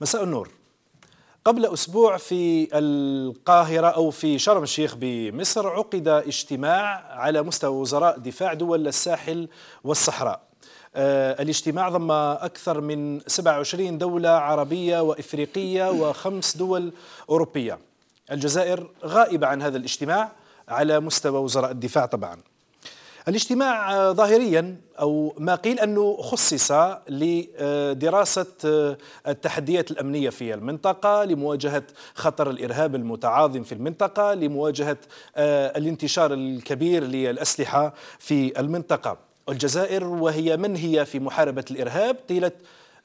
مساء النور قبل أسبوع في القاهرة أو في شرم الشيخ بمصر عقد اجتماع على مستوى وزراء دفاع دول الساحل والصحراء آه الاجتماع ضم أكثر من 27 دولة عربية وإفريقية وخمس دول أوروبية الجزائر غائبة عن هذا الاجتماع على مستوى وزراء الدفاع طبعاً الاجتماع آه، ظاهريا او ما قيل انه خصص لدراسه آه، التحديات الامنيه في المنطقه لمواجهه خطر الارهاب المتعاظم في المنطقه لمواجهه آه، الانتشار الكبير للاسلحه في المنطقه الجزائر وهي من هي في محاربه الارهاب طيله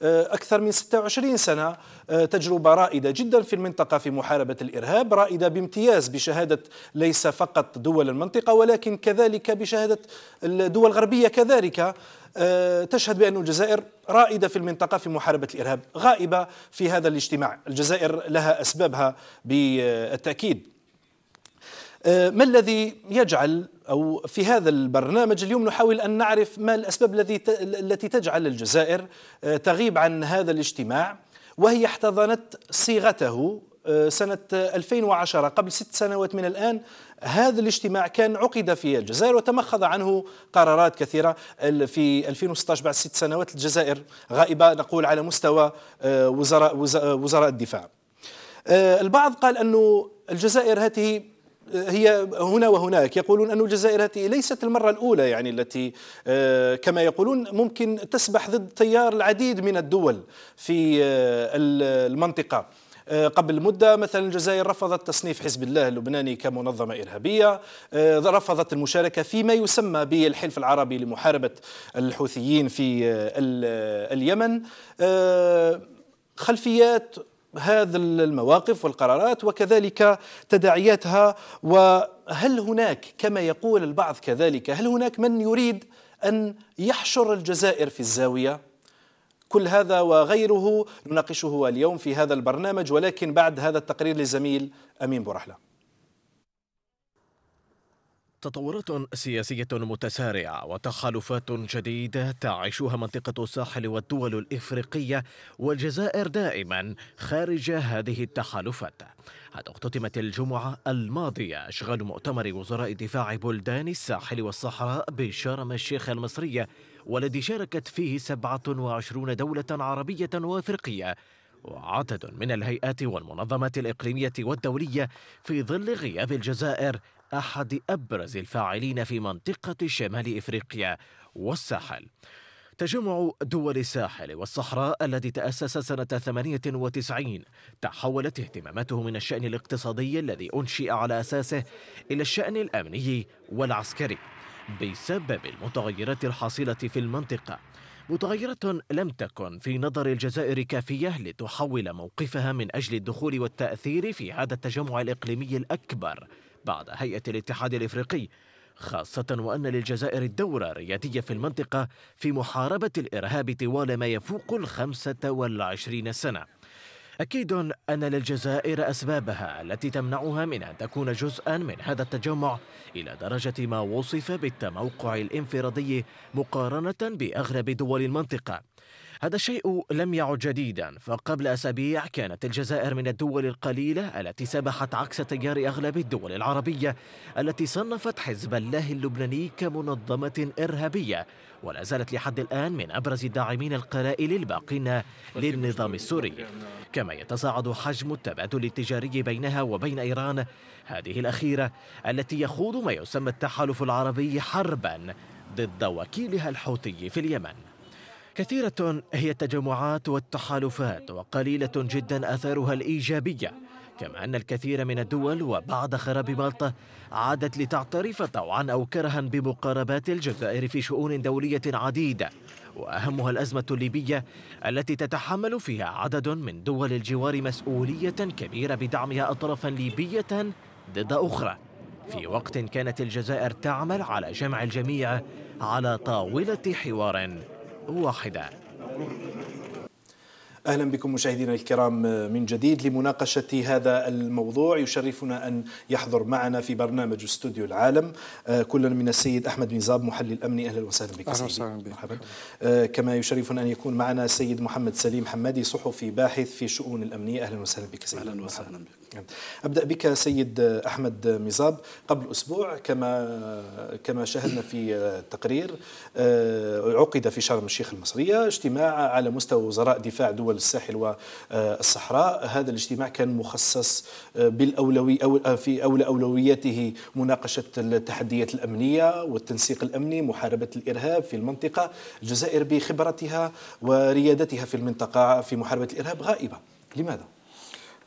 آه، أكثر من 26 سنة آه، تجربة رائدة جدا في المنطقة في محاربة الإرهاب رائدة بامتياز بشهادة ليس فقط دول المنطقة ولكن كذلك بشهادة الدول الغربية كذلك آه، تشهد بأن الجزائر رائدة في المنطقة في محاربة الإرهاب غائبة في هذا الاجتماع الجزائر لها أسبابها بالتأكيد آه، ما الذي يجعل أو في هذا البرنامج اليوم نحاول أن نعرف ما الأسباب الذي التي تجعل الجزائر آه، تغيب عن هذا الاجتماع وهي احتضنت صيغته آه، سنة 2010 قبل ست سنوات من الآن هذا الاجتماع كان عقد في الجزائر وتمخض عنه قرارات كثيرة في 2016 بعد ست سنوات الجزائر غائبة نقول على مستوى وزراء, وزراء الدفاع البعض قال انه الجزائر هذه هي هنا وهناك يقولون أن الجزائر هذه ليست المرة الأولى يعني التي آه، كما يقولون ممكن تسبح ضد تيار العديد من الدول في آه، المنطقة آه، قبل مدة مثلا الجزائر رفضت تصنيف حزب الله اللبناني كمنظمة إرهابية رفضت المشاركة فيما يسمى بالحلف العربي لمحاربة الحوثيين في اليمن خلفيات هذا المواقف والقرارات وكذلك تداعياتها وهل هناك كما يقول البعض كذلك هل هناك من يريد أن يحشر الجزائر في الزاوية كل هذا وغيره نناقشه اليوم في هذا البرنامج ولكن بعد هذا التقرير لزميل أمين بورحله تطورات سياسية متسارعة وتحالفات جديدة تعيشها منطقة الساحل والدول الإفريقية والجزائر دائما خارج هذه التحالفات حتى اختتمت الجمعة الماضية أشغال مؤتمر وزراء دفاع بلدان الساحل والصحراء بشرم الشيخ المصرية والذي شاركت فيه 27 دولة عربية وأفريقية وعدد من الهيئات والمنظمات الإقليمية والدولية في ظل غياب الجزائر أحد أبرز الفاعلين في منطقة شمال إفريقيا والساحل تجمع دول الساحل والصحراء الذي تأسس سنة 98 تحولت اهتماماته من الشأن الاقتصادي الذي أنشئ على أساسه إلى الشأن الأمني والعسكري بسبب المتغيرات الحاصلة في المنطقة متغيرة لم تكن في نظر الجزائر كافية لتحول موقفها من أجل الدخول والتأثير في هذا التجمع الإقليمي الأكبر بعد هيئة الاتحاد الإفريقي خاصة وأن للجزائر الدورة الريادية في المنطقة في محاربة الإرهاب طوال ما يفوق الخمسة والعشرين سنة أكيد أن للجزائر أسبابها التي تمنعها من أن تكون جزءا من هذا التجمع إلى درجة ما وصف بالتموقع الانفرادي مقارنة بأغلب دول المنطقة هذا الشيء لم يعد جديدا فقبل أسابيع كانت الجزائر من الدول القليلة التي سبحت عكس تيار أغلب الدول العربية التي صنفت حزب الله اللبناني كمنظمة إرهابية ولا زالت لحد الآن من أبرز الداعمين القلائل الباقين للنظام السوري كما يتصاعد حجم التبادل التجاري بينها وبين إيران هذه الأخيرة التي يخوض ما يسمى التحالف العربي حربا ضد وكيلها الحوثي في اليمن كثيرة هي التجمعات والتحالفات وقليلة جدا آثارها الإيجابية كما أن الكثير من الدول وبعد خراب مالطا عادت لتعترف طوعا أو كرها بمقاربات الجزائر في شؤون دولية عديدة وأهمها الأزمة الليبية التي تتحمل فيها عدد من دول الجوار مسؤولية كبيرة بدعمها أطرافا ليبية ضد أخرى في وقت كانت الجزائر تعمل على جمع الجميع على طاولة حوار واحدة اهلا بكم مشاهدينا الكرام آه، من جديد لمناقشه هذا الموضوع يشرفنا ان يحضر معنا في برنامج استوديو العالم آه، كل من السيد احمد نزاب محلل امني اهلا وسهلا بك اهلا وسهلا بك مرحبا آه، كما يشرفنا ان يكون معنا السيد محمد سليم حمادي صحفي باحث في شؤون الامنيه اهلا وسهلا بك سيدي اهلا وسهلا بك ابدا بك سيد احمد مزاب قبل اسبوع كما كما شاهدنا في التقرير آه، عقد في شرم الشيخ المصريه اجتماع على مستوى وزراء دفاع دول الساحل والصحراء هذا الاجتماع كان مخصص آه، بالاولوي أو آه، في اولى اولوياته مناقشه التحديات الامنيه والتنسيق الامني محاربه الارهاب في المنطقه الجزائر بخبرتها وريادتها في المنطقه في محاربه الارهاب غائبه لماذا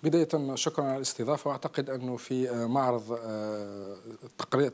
بداية شكرا على الاستضافة وأعتقد أنه في آه، معرض آه،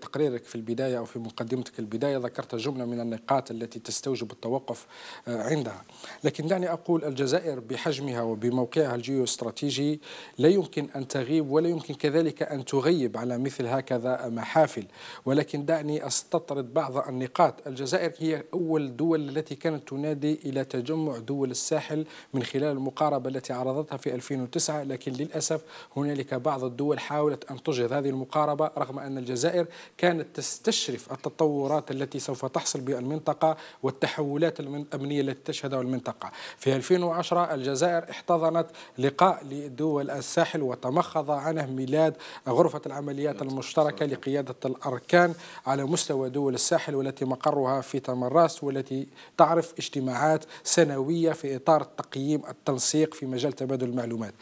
تقريرك في البداية أو في مقدمتك البداية ذكرت جملة من النقاط التي تستوجب التوقف آه، عندها لكن دعني أقول الجزائر بحجمها وبموقعها الجيوستراتيجي لا يمكن أن تغيب ولا يمكن كذلك أن تغيب على مثل هكذا محافل ولكن دعني أستطرد بعض النقاط الجزائر هي أول الدول التي كانت تنادي إلى تجمع دول الساحل من خلال المقاربة التي عرضتها في 2009 لكن للأسف هنالك بعض الدول حاولت أن تجهض هذه المقاربة رغم أن الجزائر كانت تستشرف التطورات التي سوف تحصل بالمنطقة والتحولات الأمنية التي تشهدها المنطقة في 2010 الجزائر احتضنت لقاء لدول الساحل وتمخض عنه ميلاد غرفة العمليات المشتركة لقيادة الأركان على مستوى دول الساحل والتي مقرها في تمراس والتي تعرف اجتماعات سنوية في إطار التقييم التنسيق في مجال تبادل المعلومات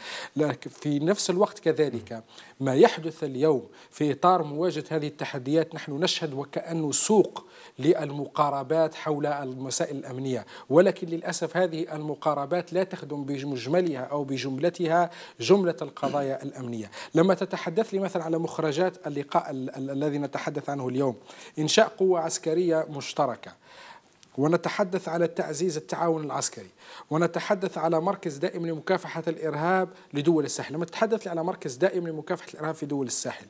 في نفس الوقت كذلك ما يحدث اليوم في إطار مواجهة هذه التحديات نحن نشهد وكأنه سوق للمقاربات حول المسائل الأمنية ولكن للأسف هذه المقاربات لا تخدم بمجملها أو بجملتها جملة القضايا الأمنية لما تتحدث لي مثلا على مخرجات اللقاء الذي نتحدث عنه اليوم إنشاء قوة عسكرية مشتركة ونتحدث على تعزيز التعاون العسكري ونتحدث على مركز دائم لمكافحة الإرهاب لدول الساحل لما تحدث على مركز دائم لمكافحة الإرهاب في دول الساحل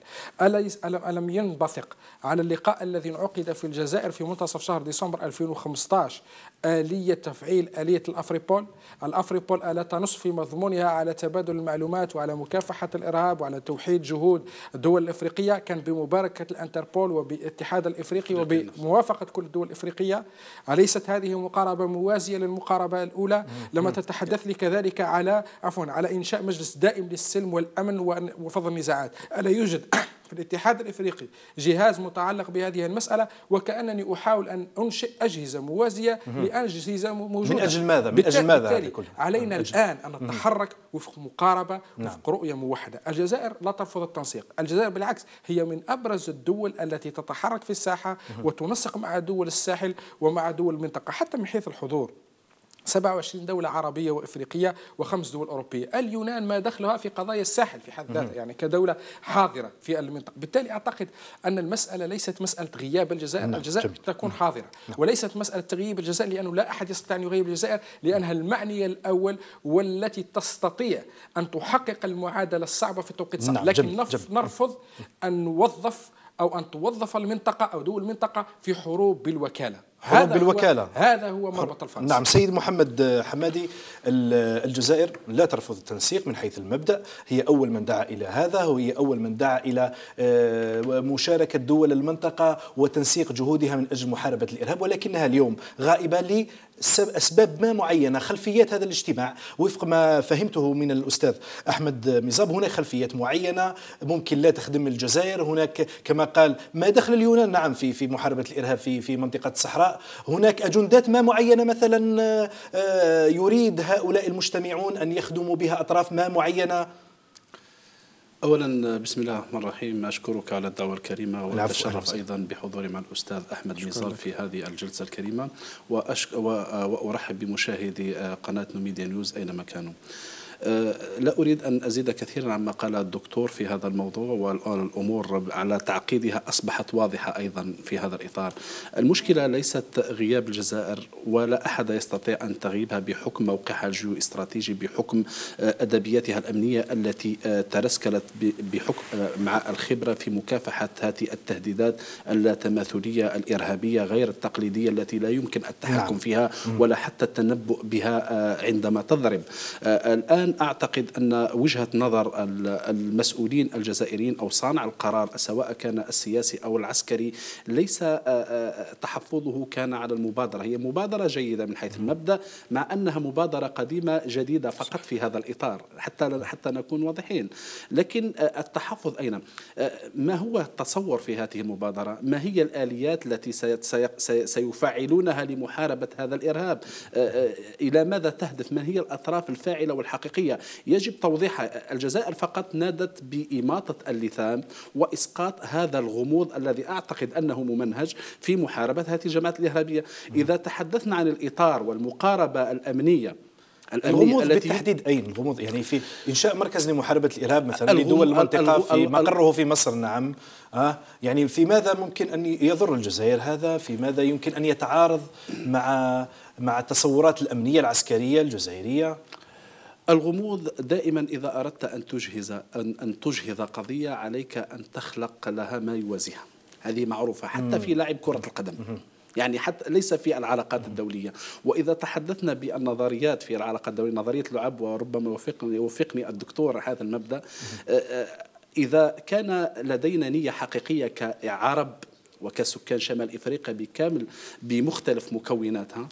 ألم ينبثق على اللقاء الذي عقد في الجزائر في منتصف شهر ديسمبر 2015 آلية تفعيل آلية الأفريبول الأفريبول آلة تنص في مضمونها على تبادل المعلومات وعلى مكافحة الإرهاب وعلى توحيد جهود الدول الإفريقية كان بمباركة الأنتربول وبالاتحاد الإفريقي وبموافقة كل الدول الإفريقية أليست هذه مقاربة موازية للمقاربة الأولى لما تتحدث لي كذلك على عفوا على إنشاء مجلس دائم للسلم والأمن وفض النزاعات ألا يوجد في الاتحاد الافريقي جهاز متعلق بهذه المساله وكانني احاول ان انشئ اجهزه موازيه لاجهزه موجوده من اجل ماذا؟ من اجل ماذا؟ علينا أجل. الان ان نعم. نتحرك وفق مقاربه نعم. وفق رؤيه موحده، الجزائر لا ترفض التنسيق، الجزائر بالعكس هي من ابرز الدول التي تتحرك في الساحه وتنسق مع دول الساحل ومع دول المنطقه حتى من حيث الحضور. 27 دولة عربية وإفريقية وخمس دول أوروبية اليونان ما دخلها في قضايا الساحل في حد ذاتها يعني كدولة حاضرة في المنطقة بالتالي أعتقد أن المسألة ليست مسألة غياب الجزائر نعم. الجزائر جميل. تكون نعم. حاضرة نعم. وليست مسألة تغييب الجزائر لأنه لا أحد يستطيع أن يغيب الجزائر لأنها المعنية الأول والتي تستطيع أن تحقق المعادلة الصعبة في توقيت صعب نعم. لكن جميل. جميل. نرفض أن نوظف أو أن توظف المنطقة أو دول المنطقة في حروب بالوكالة هذا بالوكالة هذا هو مربط الفرس نعم سيد محمد حمادي الجزائر لا ترفض التنسيق من حيث المبدأ هي أول من دعا إلى هذا وهي أول من دعا إلى آه، مشاركة دول المنطقة وتنسيق جهودها من أجل محاربة الإرهاب ولكنها اليوم غائبة لي اسباب ما معينه خلفيات هذا الاجتماع وفق ما فهمته من الاستاذ احمد مزاب هناك خلفيات معينه ممكن لا تخدم الجزائر هناك كما قال ما دخل اليونان نعم في في محاربه الارهاب في في منطقه الصحراء هناك أجندات ما معينة مثلا آه، آه، يريد هؤلاء المجتمعون أن يخدموا بها أطراف ما معينة اولا بسم الله الرحمن الرحيم اشكرك على الدعوه الكريمه واتشرف ايضا بحضوري مع الاستاذ احمد نزار في هذه الجلسه الكريمه وأشك... وارحب بمشاهدي آه، قناه نوميديا نيوز اينما كانوا. أه، لا أريد أن أزيد كثيرا عما قال الدكتور في هذا الموضوع والأمور على تعقيدها أصبحت واضحة أيضا في هذا الإطار المشكلة ليست غياب الجزائر ولا أحد يستطيع أن تغيبها بحكم موقعها الجيو استراتيجي بحكم أه، أدبياتها الأمنية التي أه، ترسكلت بحكم مع الخبرة في مكافحة هذه التهديدات اللاتماثلية الإرهابية غير التقليدية التي لا يمكن التحكم نعم. فيها ولا حتى التنبؤ بها عندما تضرب الآن أعتقد أن وجهة نظر المسؤولين الجزائريين أو صانع القرار سواء كان السياسي أو العسكري ليس آه، آه، تحفظه كان على المبادرة هي مبادرة جيدة من حيث المبدأ مع أنها مبادرة قديمة جديدة فقط في هذا الإطار حتى حتى نكون واضحين لكن آه، التحفظ أين ما هو التصور في هذه المبادرة ما هي الآليات التي سيفعلونها لمحاربة هذا الإرهاب إلى ماذا تهدف ما هي الأطراف الفاعلة والحقيقة الحقيقية يجب توضيحها الجزائر فقط نادت بإماطة اللثام وإسقاط هذا الغموض الذي أعتقد أنه ممنهج في محاربة هذه الجماعات الإرهابية إذا تحدثنا عن الإطار والمقاربة الأمنية الغموض التي بالتحديد اين الغموض يعني في انشاء مركز لمحاربه الارهاب مثلا لدول المنطقه في مقره في مصر نعم آه يعني في ماذا ممكن ان يضر الجزائر هذا في ماذا يمكن ان يتعارض مع مع التصورات الامنيه العسكريه الجزائريه الغموض دائما إذا أردت أن تجهز أن, أن تجهض قضية عليك أن تخلق لها ما يوازيها هذه معروفة حتى في لاعب كرة القدم يعني حتى ليس في العلاقات الدوليه واذا تحدثنا بالنظريات في العلاقات الدوليه نظريه اللعب وربما يوفقني, يوفقني الدكتور هذا المبدا آه، آه، اذا كان لدينا نيه حقيقيه كعرب وكسكان شمال افريقيا بكامل بمختلف مكوناتها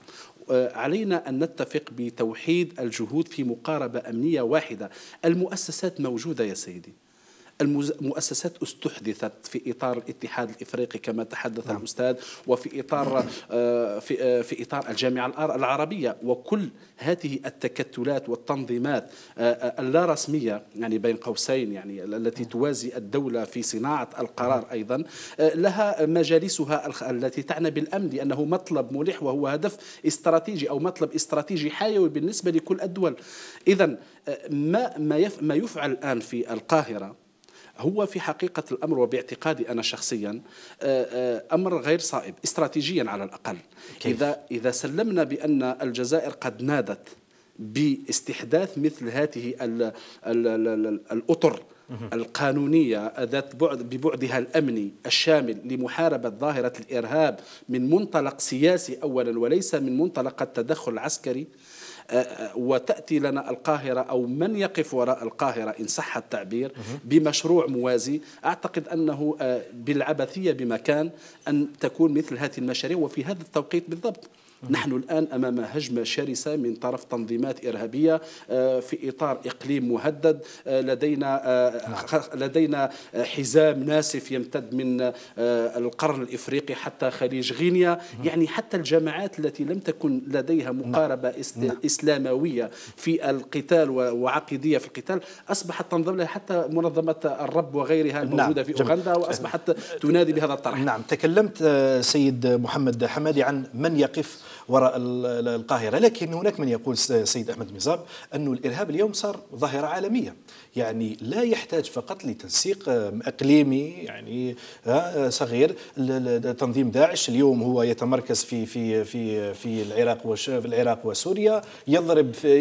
آه، علينا أن نتفق بتوحيد الجهود في مقاربة أمنية واحدة المؤسسات موجودة يا سيدي المؤسسات استحدثت في إطار الاتحاد الإفريقي كما تحدث نعم. الأستاذ وفي إطار آه، في, آه، في إطار الجامعة العربية وكل هذه التكتلات والتنظيمات اللا آه، رسمية يعني بين قوسين يعني التي نعم. توازي الدولة في صناعة القرار نعم. أيضا لها مجالسها التي تعنى بالأمن لأنه مطلب ملح وهو هدف استراتيجي أو مطلب استراتيجي حيوي بالنسبة لكل الدول إذا ما ما يفعل الآن في القاهرة هو في حقيقة الأمر وباعتقادي أنا شخصيا آه، آه، أمر غير صائب استراتيجيا على الأقل كيف. إذا, إذا سلمنا بأن الجزائر قد نادت باستحداث مثل هذه الأطر القانونية ذات بعد ببعدها الأمني الشامل لمحاربة ظاهرة الإرهاب من منطلق سياسي أولا وليس من منطلق التدخل العسكري وتأتي لنا القاهرة أو من يقف وراء القاهرة إن صح التعبير بمشروع موازي أعتقد أنه آه، بالعبثية بمكان أن تكون مثل هذه المشاريع وفي هذا التوقيت بالضبط نعم. نحن الآن أمام هجمة شرسة من طرف تنظيمات إرهابية آه، في إطار إقليم مهدد آه، لدينا آه، نعم. لدينا حزام ناسف يمتد من القرن الإفريقي حتى خليج غينيا نعم. يعني حتى الجماعات التي لم تكن لديها مقاربة إسلاموية في القتال وعقيدية في القتال أصبحت تنظم لها حتى منظمة الرب وغيرها الموجودة في أوغندا وأصبحت تنادي بهذا الطرح نعم تكلمت سيد محمد حمادي عن من يقف وراء القاهرة لكن هناك من يقول سيد أحمد مزاب أن الإرهاب اليوم صار ظاهرة عالمية يعني لا يحتاج فقط لتنسيق اقليمي يعني آه، آه، صغير تنظيم داعش اليوم هو يتمركز في في في في العراق وفي العراق وسوريا يضرب في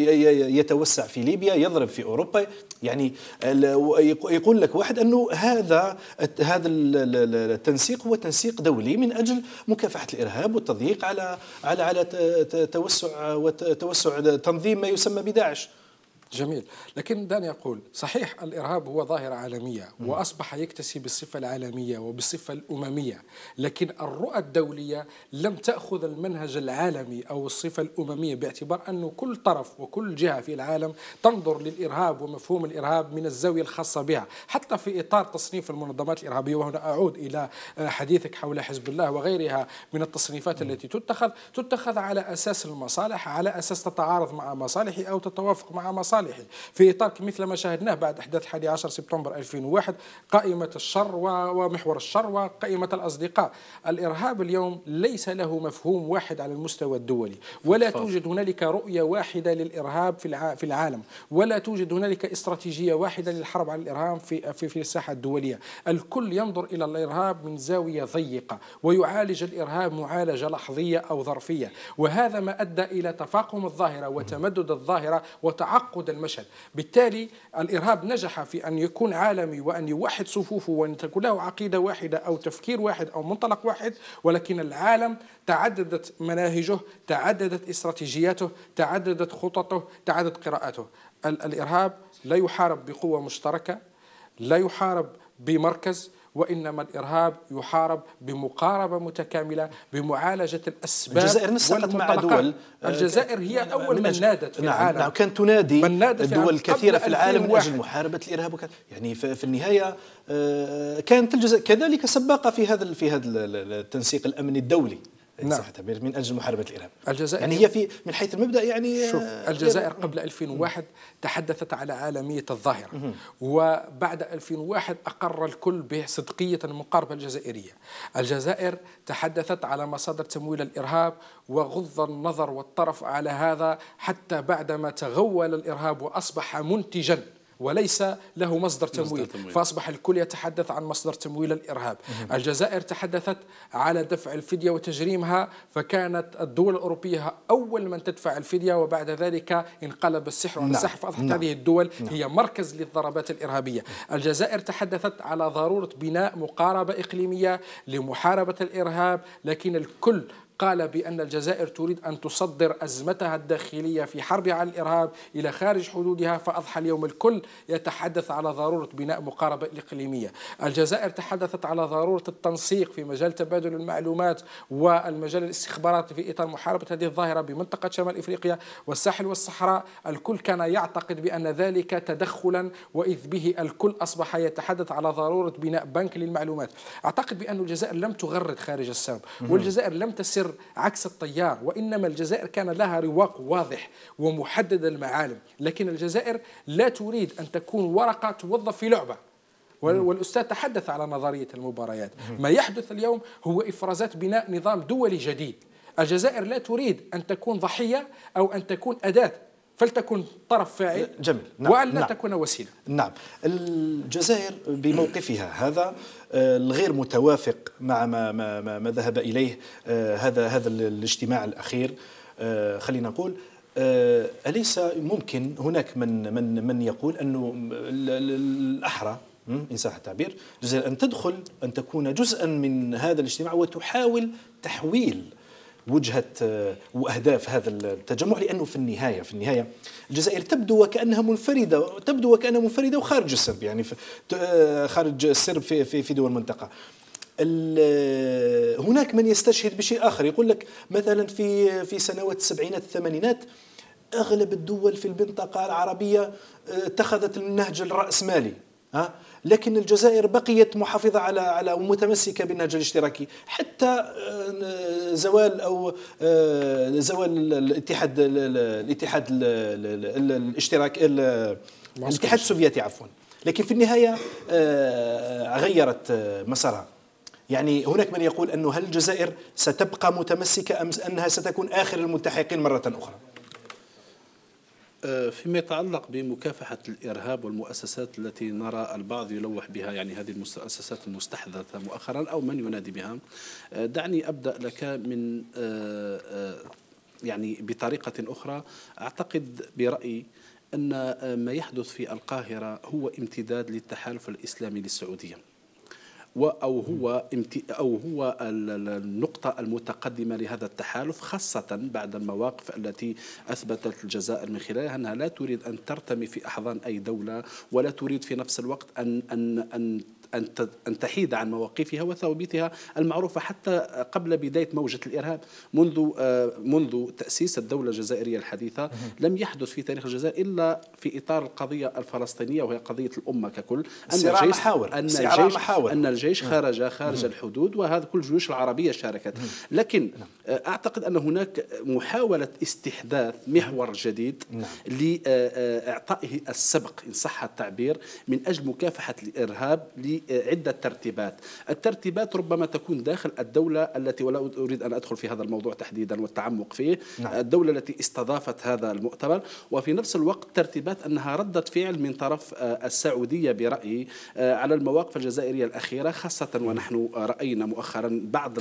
يتوسع في ليبيا يضرب في اوروبا يعني يقول لك واحد انه هذا هذا التنسيق هو تنسيق دولي من اجل مكافحه الارهاب والتضييق على على على توسع وتوسع تنظيم ما يسمى بداعش جميل لكن دعني أقول صحيح الإرهاب هو ظاهرة عالمية وأصبح يكتسي بالصفة العالمية وبالصفة الأممية لكن الرؤى الدولية لم تأخذ المنهج العالمي أو الصفة الأممية باعتبار أنه كل طرف وكل جهة في العالم تنظر للإرهاب ومفهوم الإرهاب من الزاوية الخاصة بها حتى في إطار تصنيف المنظمات الإرهابية وهنا أعود إلى حديثك حول حزب الله وغيرها من التصنيفات التي تتخذ تتخذ على أساس المصالح على أساس تتعارض مع مصالحي أو تتوافق مع مصالحي لصالحه في إطار مثل ما شاهدناه بعد أحداث 11 سبتمبر 2001 قائمة الشر ومحور الشر وقائمة الأصدقاء الإرهاب اليوم ليس له مفهوم واحد على المستوى الدولي ولا توجد هنالك رؤية واحدة للإرهاب في العالم ولا توجد هنالك استراتيجية واحدة للحرب على الإرهاب في في الساحة الدولية الكل ينظر إلى الإرهاب من زاوية ضيقة ويعالج الإرهاب معالجة لحظية أو ظرفية وهذا ما أدى إلى تفاقم الظاهرة وتمدد الظاهرة وتعقد هذا المشهد بالتالي الإرهاب نجح في أن يكون عالمي وأن يوحد صفوفه وأن تكون له عقيدة واحدة أو تفكير واحد أو منطلق واحد ولكن العالم تعددت مناهجه تعددت استراتيجياته تعددت خططه تعددت قراءاته الإرهاب لا يحارب بقوة مشتركة لا يحارب بمركز وإنما الإرهاب يحارب بمقاربة متكاملة بمعالجة الأسباب الجزائر نسقت مع دول آه، الجزائر هي يعني أول من نادت في نعم العالم نعم كانت تنادي من نادت دول كثيرة في العالم من أجل محاربة الإرهاب وكذا يعني في النهاية آه، كانت الجزائر كذلك سباقة في هذا في هذا التنسيق الأمني الدولي نعم. تعبير من اجل محاربه الارهاب الجزائر يعني هي في من حيث المبدا يعني شوف آه، الجزائر قبل 2001 تحدثت على عالميه الظاهره مم. وبعد 2001 اقر الكل بصدقيه المقاربه الجزائريه الجزائر تحدثت على مصادر تمويل الارهاب وغض النظر والطرف على هذا حتى بعدما تغول الارهاب واصبح منتجا وليس له مصدر تمويل, مصدر تمويل. فأصبح الكل يتحدث عن مصدر تمويل الإرهاب الجزائر تحدثت على دفع الفدية وتجريمها فكانت الدول الأوروبية أول من تدفع الفدية وبعد ذلك انقلب السحر على نعم. السحر فأصبحت نعم. هذه الدول نعم. هي مركز للضربات الإرهابية نعم. الجزائر تحدثت على ضرورة بناء مقاربة إقليمية لمحاربة الإرهاب لكن الكل قال بأن الجزائر تريد أن تصدر أزمتها الداخلية في حربها على الإرهاب إلى خارج حدودها فأضحى اليوم الكل يتحدث على ضرورة بناء مقاربة إقليمية الجزائر تحدثت على ضرورة التنسيق في مجال تبادل المعلومات والمجال الاستخباراتي في إطار محاربة هذه الظاهرة بمنطقة شمال إفريقيا والساحل والصحراء الكل كان يعتقد بأن ذلك تدخلا وإذ به الكل أصبح يتحدث على ضرورة بناء بنك للمعلومات أعتقد بأن الجزائر لم تغرد خارج السام والجزائر لم تسر تسير عكس التيار وإنما الجزائر كان لها رواق واضح ومحدد المعالم لكن الجزائر لا تريد أن تكون ورقة توظف في لعبة والاستاذ تحدث على نظريه المباريات ما يحدث اليوم هو افرازات بناء نظام دولي جديد الجزائر لا تريد ان تكون ضحيه او ان تكون اداه فلتكن طرف فاعل أه، جميل نعم وأن نعم تكون وسيلة نعم الجزائر بموقفها هذا أه، الغير متوافق مع ما, ما, ما, ما ذهب إليه أه، هذا هذا الاجتماع الأخير خلينا نقول أليس ممكن هناك من من من يقول أنه الأحرى إن صح التعبير الجزائر أن تدخل أن تكون جزءا من هذا الاجتماع وتحاول تحويل وجهه آه، واهداف هذا التجمع لانه في النهايه في النهايه الجزائر تبدو وكانها منفرده تبدو وكانها منفرده وخارج السرب يعني آه، خارج السرب في في في دول المنطقه آه، هناك من يستشهد بشيء اخر يقول لك مثلا في في سنوات السبعينات الثمانينات اغلب الدول في المنطقه العربيه اتخذت النهج الراسمالي ها لكن الجزائر بقيت محافظة على على ومتمسكة بالنهج الاشتراكي حتى آه، زوال أو آه، زوال الاتحاد الاتحاد الاشتراك الاتحاد السوفيتي عفوا لكن في النهاية آه، غيرت مسارها يعني هناك من يقول أنه هل الجزائر ستبقى متمسكة أم أنها ستكون آخر الملتحقين مرة أخرى آه، فيما يتعلق بمكافحة الإرهاب والمؤسسات التي نرى البعض يلوح بها يعني هذه المؤسسات المستحدثة مؤخرا أو من ينادي بها آه، دعني أبدأ لك من آه، يعني بطريقة أخرى أعتقد برأيي أن ما يحدث في القاهرة هو امتداد للتحالف الإسلامي للسعودية أو هو أو هو النقطة المتقدمة لهذا التحالف خاصة بعد المواقف التي أثبتت الجزائر من خلالها أنها لا تريد أن ترتمي في أحضان أي دولة ولا تريد في نفس الوقت أن أن أن أن تحيد عن مواقفها وثوابتها المعروفة حتى قبل بداية موجة الإرهاب منذ آه، منذ تأسيس الدولة الجزائرية الحديثة لم يحدث في تاريخ الجزائر إلا في إطار القضية الفلسطينية وهي قضية الأمة ككل أن الجيش محاور. أن الجيش, محاور. أن الجيش خرج خارج الحدود وهذا كل الجيوش العربية شاركت لكن نعم. آه، أعتقد أن هناك محاولة استحداث محور جديد نعم. لإعطائه آه، السبق إن صح التعبير من أجل مكافحة الإرهاب عدة ترتيبات الترتيبات ربما تكون داخل الدولة التي ولا أريد أن أدخل في هذا الموضوع تحديدا والتعمق فيه نعم. الدولة التي استضافت هذا المؤتمر وفي نفس الوقت ترتيبات أنها ردة فعل من طرف آه، السعودية برأيي آه، على المواقف الجزائرية الأخيرة خاصة ونحن رأينا مؤخرا بعض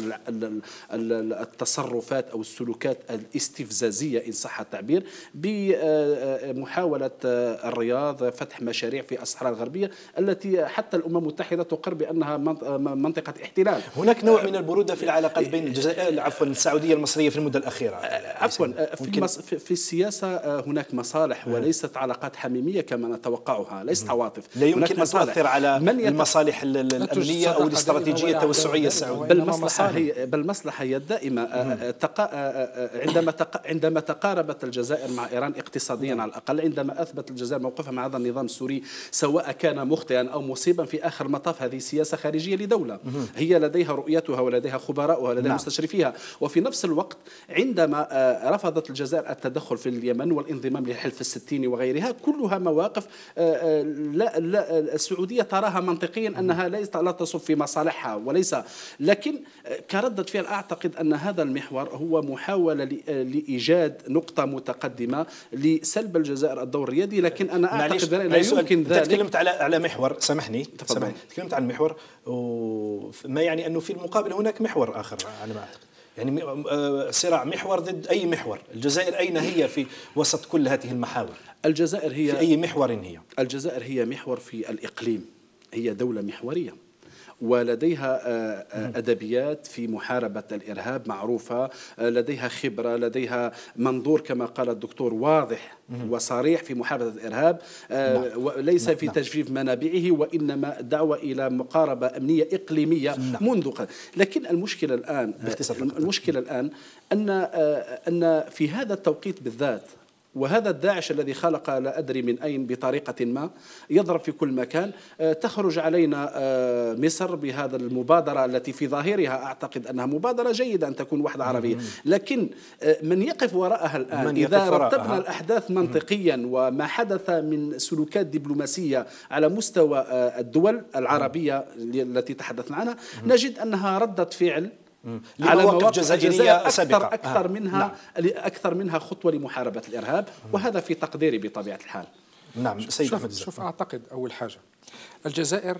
التصرفات أو السلوكات الاستفزازية إن صح التعبير بمحاولة آه، الرياض فتح مشاريع في الصحراء الغربية التي حتى الأمم المتحدة المتحدة تقر بأنها آه، منطقة احتلال هناك نوع من آه، البرودة في العلاقات آه، بين الجزائر عفوا السعودية المصرية في المدة الأخيرة عفوا في, في السياسة هناك مصالح نعم. وليست علاقات حميمية كما نتوقعها ليست نعم. عواطف لا يمكن أن تؤثر على من المصالح الأمنية أو الاستراتيجية التوسعية السعودية بل المصلحة بل المصلحة هي الدائمة نعم. عندما عندما تقاربت الجزائر مع إيران اقتصاديا على الأقل عندما أثبت الجزائر موقفها مع هذا النظام السوري سواء كان مخطئا أو مصيبا في آخر المطاف هذه سياسة خارجية لدولة هي لديها رؤيتها ولديها خبراءها ولديها نعم. مستشرفيها وفي نفس الوقت عندما آه، رفضت الجزائر التدخل في اليمن والانضمام للحلف الستيني وغيرها كلها مواقف آه، آه، لا, لا السعودية تراها منطقيا أنها لا تصب في مصالحها وليس لكن كردة فعل أعتقد أن هذا المحور هو محاولة لإيجاد نقطة متقدمة لسلب الجزائر الدور اليدي لكن أنا أعتقد لا يمكن ذلك تكلمت على على محور سامحني سامحني تكلمت عن محور وما يعني انه في المقابل هناك محور اخر على ما اعتقد يعني آه، صراع محور ضد اي محور، الجزائر اين هي في وسط كل هذه المحاور؟ الجزائر هي في اي محور هي؟ الجزائر هي محور في الاقليم، هي دولة محورية ولديها آه، آه، أدبيات في محاربة الإرهاب معروفة آه، لديها خبرة لديها منظور كما قال الدكتور واضح وصريح في محاربة الإرهاب نعم. ليس نعم. في نعم. تجفيف منابعه وإنما دعوة إلى مقاربة أمنية إقليمية منذ قد لكن المشكلة الآن المشكلة الآن أن أن في هذا التوقيت بالذات وهذا الداعش الذي خلق لا أدري من أين بطريقة ما يضرب في كل مكان آه، تخرج علينا آه، مصر بهذا المبادرة التي في ظاهرها أعتقد أنها مبادرة جيدة أن تكون واحدة عربية لكن آه، من يقف وراءها الآن من إذا رتبنا الأحداث منطقيا وما حدث من سلوكات دبلوماسية على مستوى الدول العربية التي تحدثنا عنها نجد أنها ردة فعل على مواقف جزائرية سابقة أكثر, أكثر آه. منها نعم. أكثر منها خطوة لمحاربة الإرهاب وهذا في تقديري بطبيعة الحال نعم سيد شوف, شوف أعتقد أول حاجة الجزائر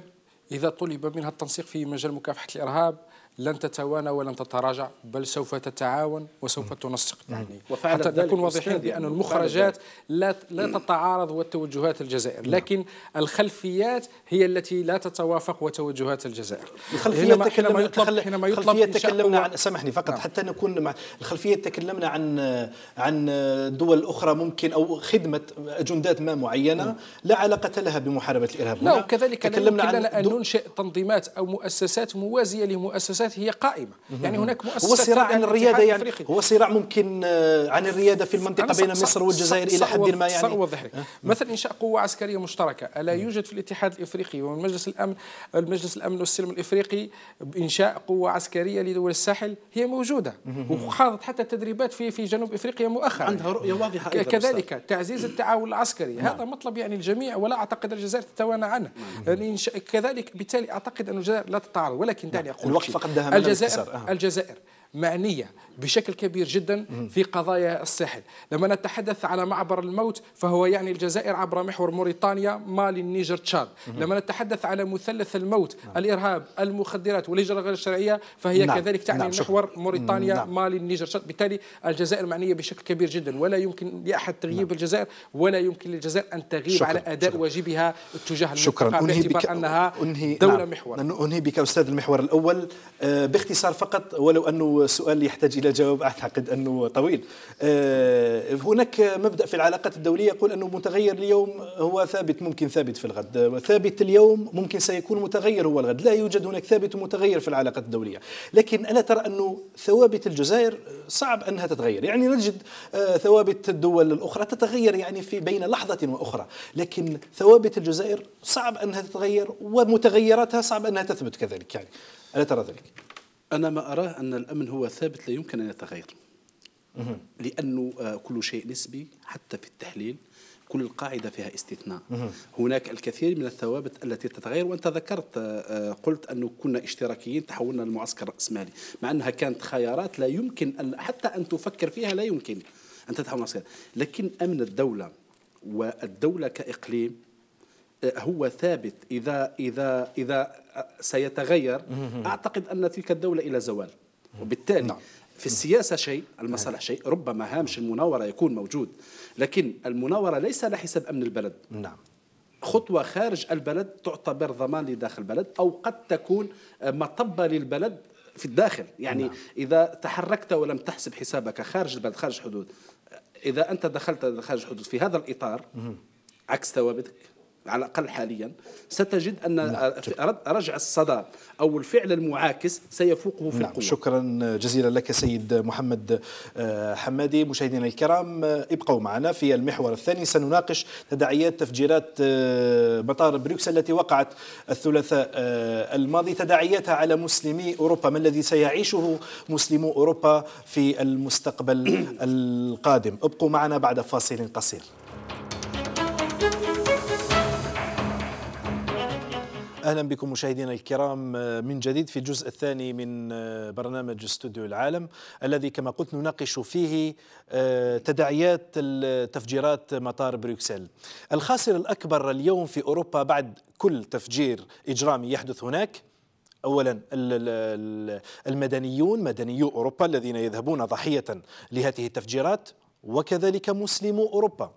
إذا طلب منها التنسيق في مجال مكافحة الإرهاب لن تتوانى ولن تتراجع بل سوف تتعاون وسوف تنسق يعني حتى نكون واضحين بأن المخرجات لا لا تتعارض والتوجهات الجزائر لكن الخلفيات هي التي لا تتوافق وتوجهات الجزائر الخلفية حينما يطلب حينما يطلب تكلمنا عن سامحني فقط نعم. حتى نكون مع الخلفية تكلمنا عن عن دول أخرى ممكن أو خدمة جندات ما معينة مم. لا علاقة لها بمحاربة الإرهاب نعم، لا وكذلك تكلمنا عن أن ننشئ تنظيمات أو مؤسسات موازية لمؤسسات المؤسسات هي قائمه يعني هناك مؤسسات هو صراع عن الرياده يعني الفريقي. هو صراع ممكن آه، عن الرياده في المنطقه بين مصر والجزائر الى حد ما يعني سأوضح لك مثلا انشاء قوه عسكريه مشتركه الا يوجد في الاتحاد الافريقي ومجلس الامن المجلس الامن والسلم الافريقي بانشاء قوه عسكريه لدول الساحل هي موجوده وخاضت حتى تدريبات في في جنوب افريقيا مؤخرا عندها رؤيه واضحه كذلك تعزيز التعاون العسكري نعم. هذا مطلب يعني الجميع ولا اعتقد الجزائر تتوانى عنه نعم. كذلك بالتالي اعتقد ان الجزائر لا تتعارض ولكن دعني اقول الوقت فقد بعدها الجزائر الجزائر معنية بشكل كبير جدا في قضايا الساحل لما نتحدث على معبر الموت فهو يعني الجزائر عبر محور موريتانيا مالي النيجر تشاد لما نتحدث على مثلث الموت نعم. الإرهاب المخدرات والهجرة غير الشرعية فهي نعم. كذلك تعني نعم. محور موريتانيا نعم. مالي النيجر تشاد بالتالي الجزائر معنية بشكل كبير جدا ولا يمكن لأحد تغييب نعم. الجزائر ولا يمكن للجزائر أن تغيب شكرا. على أداء شكرا. واجبها تجاه شكرا أنهي بك أنها أنهي دولة نعم. محور أنهي بك أستاذ المحور الأول آه، باختصار فقط ولو أنه سؤال يحتاج الى جواب اعتقد انه طويل. آه، هناك مبدا في العلاقات الدوليه يقول انه متغير اليوم هو ثابت ممكن ثابت في الغد، ثابت اليوم ممكن سيكون متغير هو الغد، لا يوجد هناك ثابت ومتغير في العلاقات الدوليه، لكن الا ترى انه ثوابت الجزائر صعب انها تتغير، يعني نجد آه، ثوابت الدول الاخرى تتغير يعني في بين لحظه واخرى، لكن ثوابت الجزائر صعب انها تتغير ومتغيراتها صعب انها تثبت كذلك يعني. ألا ترى ذلك؟ أنا ما أراه أن الأمن هو ثابت لا يمكن أن يتغير لأنه آه، كل شيء نسبي حتى في التحليل كل قاعدة فيها استثناء هناك الكثير من الثوابت التي تتغير وأنت ذكرت آه، آه، قلت أنه كنا اشتراكيين تحولنا للمعسكر الرأسمالي مع أنها كانت خيارات لا يمكن أن حتى أن تفكر فيها لا يمكن أن تتحول معسكر لكن أمن الدولة والدولة كإقليم هو ثابت إذا إذا إذا سيتغير أعتقد أن تلك الدولة إلى زوال وبالتالي نعم. في السياسة شيء المصالح نعم. شيء ربما هامش المناورة يكون موجود لكن المناورة ليس على حساب أمن البلد نعم خطوة خارج البلد تعتبر ضمان لداخل البلد أو قد تكون مطبة للبلد في الداخل يعني نعم. إذا تحركت ولم تحسب حسابك خارج البلد خارج الحدود إذا أنت دخلت خارج الحدود في هذا الإطار عكس ثوابتك على الأقل حاليا ستجد أن نعم. رجع الصدى أو الفعل المعاكس سيفوقه في نعم، القوة شكرا جزيلا لك سيد محمد آه، حمادي مشاهدينا الكرام آه، ابقوا معنا في المحور الثاني سنناقش تداعيات تفجيرات آه، مطار بريكس التي وقعت الثلاثاء الماضي تداعياتها على مسلمي أوروبا ما الذي سيعيشه مسلمو أوروبا في المستقبل القادم ابقوا معنا بعد فاصل قصير اهلا بكم مشاهدينا الكرام آه، من جديد في الجزء الثاني من آه، برنامج استوديو العالم الذي كما قلت نناقش فيه آه، تداعيات تفجيرات مطار بروكسل. الخاسر الاكبر اليوم في اوروبا بعد كل تفجير اجرامي يحدث هناك اولا المدنيون مدنيو اوروبا الذين يذهبون ضحيه لهذه التفجيرات وكذلك مسلمو اوروبا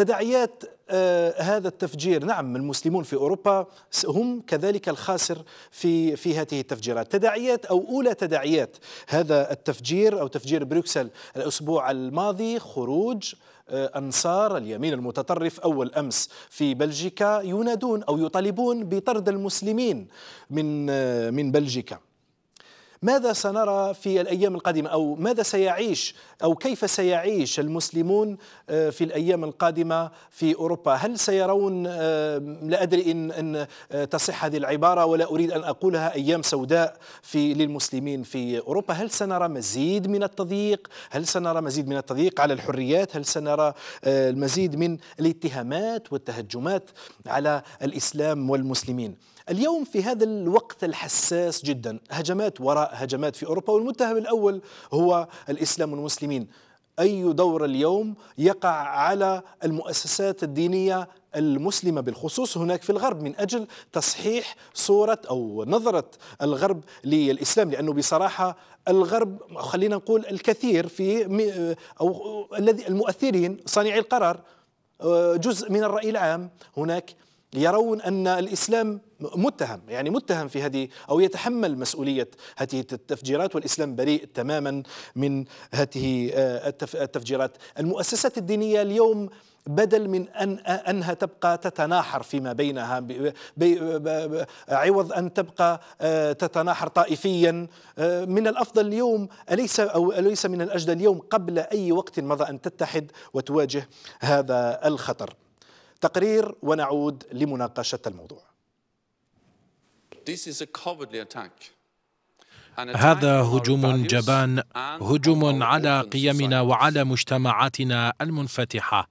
تداعيات آه، هذا التفجير نعم المسلمون في أوروبا هم كذلك الخاسر في, في هذه التفجيرات تداعيات أو أولى تداعيات هذا التفجير أو تفجير بروكسل الأسبوع الماضي خروج آه، أنصار اليمين المتطرف أول أمس في بلجيكا ينادون أو يطالبون بطرد المسلمين من آه، من بلجيكا ماذا سنرى في الأيام القادمة أو ماذا سيعيش أو كيف سيعيش المسلمون آه، في الأيام القادمة في أوروبا هل سيرون آه، لا أدري إن, إن آه، تصح هذه العبارة ولا أريد أن أقولها أيام سوداء في للمسلمين في أوروبا هل سنرى مزيد من التضييق هل سنرى مزيد من التضييق على الحريات هل سنرى المزيد من الاتهامات والتهجمات على الإسلام والمسلمين اليوم في هذا الوقت الحساس جدا هجمات وراء هجمات في أوروبا والمتهم الأول هو الإسلام والمسلمين أي دور اليوم يقع على المؤسسات الدينية المسلمة بالخصوص هناك في الغرب من أجل تصحيح صورة أو نظرة الغرب للإسلام لأنه بصراحة الغرب خلينا نقول الكثير في أو الذي المؤثرين صانعي القرار آه، جزء من الرأي العام هناك يرون ان الاسلام متهم يعني متهم في هذه او يتحمل مسؤوليه هذه التفجيرات والاسلام بريء تماما من هذه آه، التفجيرات. المؤسسات الدينيه اليوم بدل من ان انها تبقى تتناحر فيما بينها عوض ان تبقى آه، تتناحر طائفيا آه، من الافضل اليوم اليس او اليس من الاجدى اليوم قبل اي وقت مضى ان تتحد وتواجه هذا الخطر. تقرير ونعود لمناقشة الموضوع هذا هجوم جبان هجوم على قيمنا وعلى مجتمعاتنا المنفتحه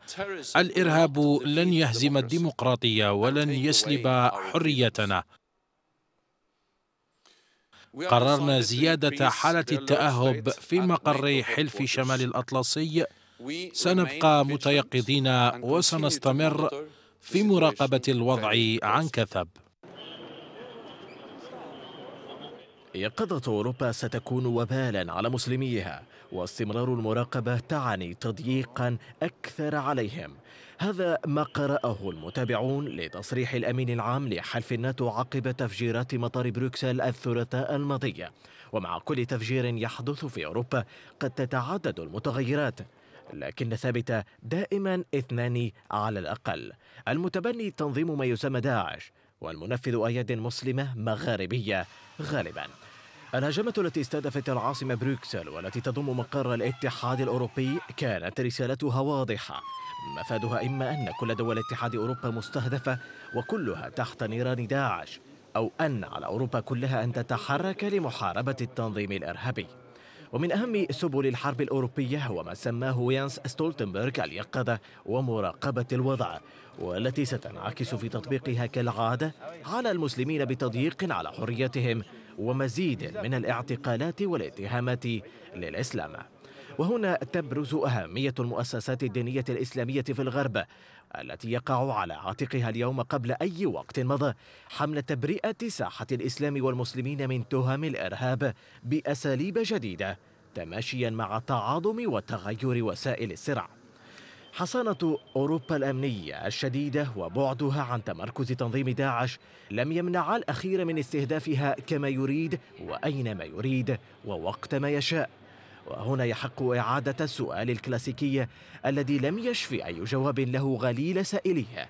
الارهاب لن يهزم الديمقراطيه ولن يسلب حريتنا قررنا زياده حاله التاهب في مقر حلف شمال الاطلسي سنبقى متيقظين وسنستمر في مراقبة الوضع عن كثب يقظة أوروبا ستكون وبالا على مسلميها واستمرار المراقبة تعني تضييقا أكثر عليهم هذا ما قرأه المتابعون لتصريح الأمين العام لحلف الناتو عقب تفجيرات مطار بروكسل الثلاثاء الماضية ومع كل تفجير يحدث في أوروبا قد تتعدد المتغيرات لكن ثابتة دائما اثنان على الأقل المتبني تنظيم ما يسمى داعش والمنفذ أيد مسلمة مغاربية غالبا الهجمة التي استهدفت العاصمة بروكسل والتي تضم مقر الاتحاد الأوروبي كانت رسالتها واضحة مفادها إما أن كل دول اتحاد أوروبا مستهدفة وكلها تحت نيران داعش أو أن على أوروبا كلها أن تتحرك لمحاربة التنظيم الإرهابي ومن أهم سبل الحرب الأوروبية هو ما سماه يانس ستولتنبرغ اليقظة ومراقبة الوضع والتي ستنعكس في تطبيقها كالعادة على المسلمين بتضييق على حريتهم ومزيد من الاعتقالات والاتهامات للإسلام وهنا تبرز أهمية المؤسسات الدينية الإسلامية في الغرب التي يقع على عاتقها اليوم قبل أي وقت مضى حملة تبرئة ساحة الإسلام والمسلمين من تهم الإرهاب بأساليب جديدة تماشيا مع تعاظم وتغير وسائل السرع حصانة أوروبا الأمنية الشديدة وبعدها عن تمركز تنظيم داعش لم يمنع الأخير من استهدافها كما يريد وأينما يريد ووقت ما يشاء وهنا يحق إعادة السؤال الكلاسيكي الذي لم يشفي أي جواب له غليل سائليه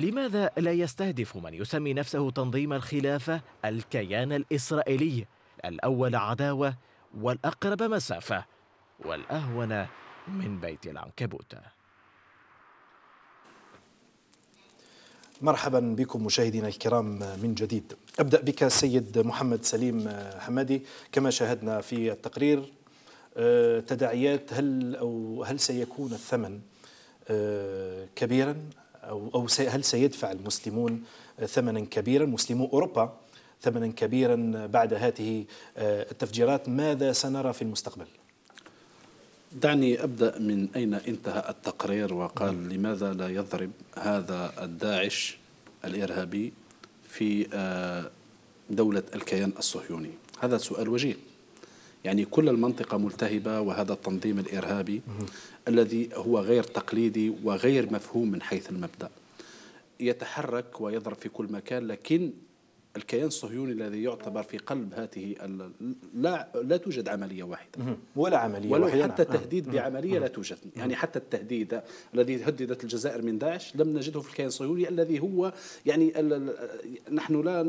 لماذا لا يستهدف من يسمي نفسه تنظيم الخلافة الكيان الإسرائيلي الأول عداوة والأقرب مسافة والأهون من بيت العنكبوت مرحبا بكم مشاهدينا الكرام من جديد أبدأ بك سيد محمد سليم حمادي كما شاهدنا في التقرير آه، تداعيات هل أو هل سيكون الثمن آه، كبيرا أو أو هل سيدفع المسلمون ثمنا كبيرا مسلمو أوروبا ثمنا كبيرا بعد هذه آه، التفجيرات ماذا سنرى في المستقبل؟ دعني أبدأ من أين انتهى التقرير وقال لماذا لا يضرب هذا الداعش الإرهابي في آه، دولة الكيان الصهيوني هذا سؤال وجيه يعني كل المنطقة ملتهبة وهذا التنظيم الإرهابي الذي هو غير تقليدي وغير مفهوم من حيث المبدأ يتحرك ويضرب في كل مكان لكن الكيان الصهيوني الذي يعتبر في قلب هذه لا لا توجد عمليه واحده ولا عمليه ولا واحده حتى نعم. تهديد بعمليه لا توجد يعني حتى التهديد الذي هددت الجزائر من داعش لم نجده في الكيان الصهيوني الذي هو يعني نحن لا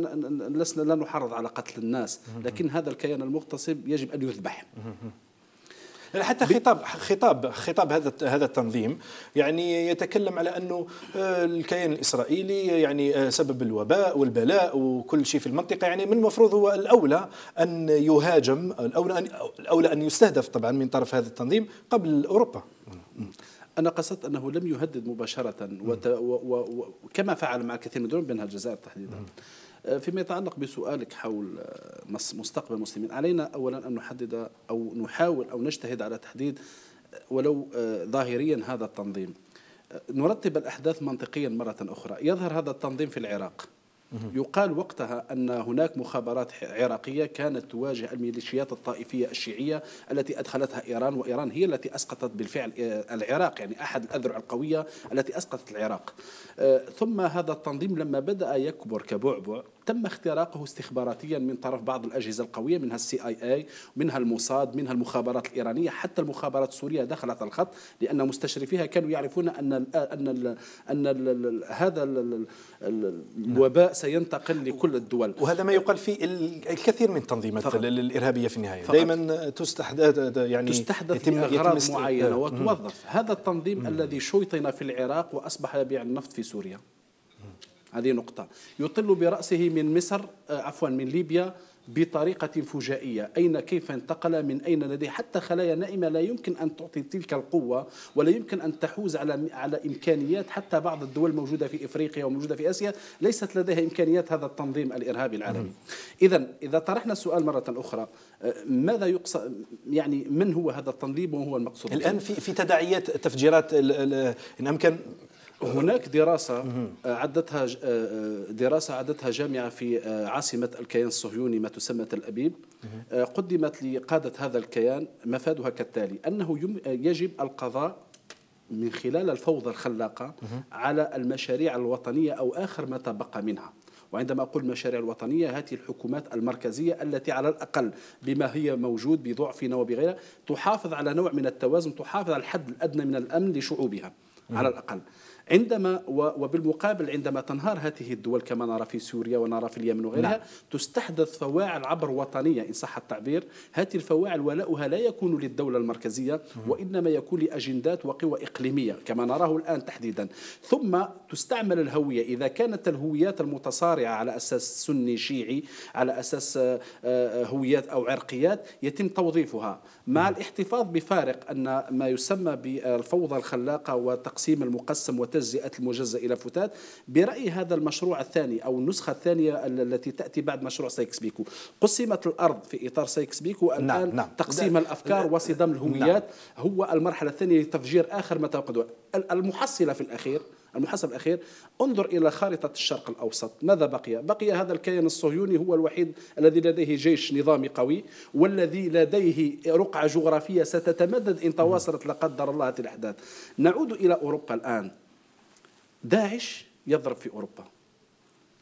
لسنا لا نحرض على قتل الناس لكن هذا الكيان المغتصب يجب ان يذبح حتى خطاب خطاب خطاب هذا هذا التنظيم يعني يتكلم على انه آه، الكيان الاسرائيلي يعني آه، سبب الوباء والبلاء وكل شيء في المنطقه يعني من المفروض هو الاولى ان يهاجم الاولى ان الاولى ان يستهدف طبعا من طرف هذا التنظيم قبل اوروبا أنا قصدت أنه لم يهدد مباشرة وكما فعل مع كثير من الدول بينها الجزائر تحديدا فيما يتعلق بسؤالك حول آه، مستقبل المسلمين علينا أولا أن نحدد أو نحاول أو نجتهد على تحديد آه، ولو آه، ظاهريا هذا التنظيم نرتب الأحداث منطقيا مرة أخرى يظهر هذا التنظيم في العراق يقال وقتها أن هناك مخابرات عراقية كانت تواجه الميليشيات الطائفية الشيعية التي أدخلتها إيران وإيران هي التي أسقطت بالفعل العراق يعني أحد الأذرع القوية التي أسقطت العراق ثم هذا التنظيم لما بدأ يكبر كبعبع تم اختراقه استخباراتيا من طرف بعض الأجهزة القوية منها السي اي اي منها الموساد منها المخابرات الإيرانية حتى المخابرات السورية دخلت الخط لأن مستشرفيها كانوا يعرفون أن الـ أن الـ أن الـ هذا الـ نعم. الوباء سينتقل لكل الدول وهذا ما يقال في الكثير من التنظيمات الإرهابية في النهاية دائما تستحدث يعني تستحدث يتم اغراض معينة آه. وتوظف هذا التنظيم الذي شيطن في العراق وأصبح يبيع النفط في سوريا هذه نقطة يطل برأسه من مصر آه، عفوا من ليبيا بطريقة فجائية أين كيف انتقل من أين لديه حتى خلايا نائمة لا يمكن أن تعطي تلك القوة ولا يمكن أن تحوز على على إمكانيات حتى بعض الدول الموجودة في إفريقيا وموجودة في آسيا ليست لديها إمكانيات هذا التنظيم الإرهابي العالمي نعم. إذا إذا طرحنا السؤال مرة أخرى آه، ماذا يقصد يعني من هو هذا التنظيم وهو المقصود الآن في في تداعيات تفجيرات إن أمكن هناك دراسة آه، عدتها آه، آه، دراسة عدتها جامعة في عاصمة الكيان الصهيوني ما تسمى تل أبيب قدمت لقادة هذا الكيان مفادها كالتالي أنه يجب القضاء من خلال الفوضى الخلاقة على المشاريع الوطنية أو آخر ما تبقى منها وعندما أقول مشاريع الوطنية هذه الحكومات المركزية التي على الأقل بما هي موجود بضعفنا وبغيرها تحافظ على نوع من التوازن تحافظ على الحد الأدنى من الأمن لشعوبها على الأقل عندما وبالمقابل عندما تنهار هذه الدول كما نرى في سوريا ونرى في اليمن وغيرها نعم. تستحدث فواعل عبر وطنيه ان صح التعبير هذه الفواعل ولاؤها لا يكون للدوله المركزيه وانما يكون لاجندات وقوى اقليميه كما نراه الان تحديدا ثم تستعمل الهويه اذا كانت الهويات المتصارعه على اساس سني شيعي على اساس آه، آه، هويات او عرقيات يتم توظيفها مع الاحتفاظ بفارق ان ما يسمى بالفوضى الخلاقه وتقسيم المقسم وت تجزئة المجزئة إلى فتات برأيي هذا المشروع الثاني أو النسخة الثانية التي تأتي بعد مشروع سايكس بيكو قسمت الأرض في إطار سايكس بيكو الآن نعم نعم تقسيم الأفكار وصدام نعم. الهويات نعم هو المرحلة الثانية لتفجير آخر ما تفقده المحصلة في الأخير المحاسب الأخير انظر إلى خارطة الشرق الأوسط ماذا بقي؟ بقي هذا الكيان الصهيوني هو الوحيد الذي لديه جيش نظامي قوي والذي لديه رقعة جغرافية ستتمدد إن تواصلت لا قدر الله هذه الأحداث نعود إلى أوروبا الآن داعش يضرب في أوروبا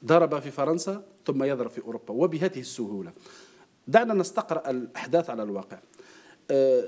ضرب في فرنسا ثم يضرب في أوروبا وبهذه السهولة دعنا نستقرأ الأحداث على الواقع آه،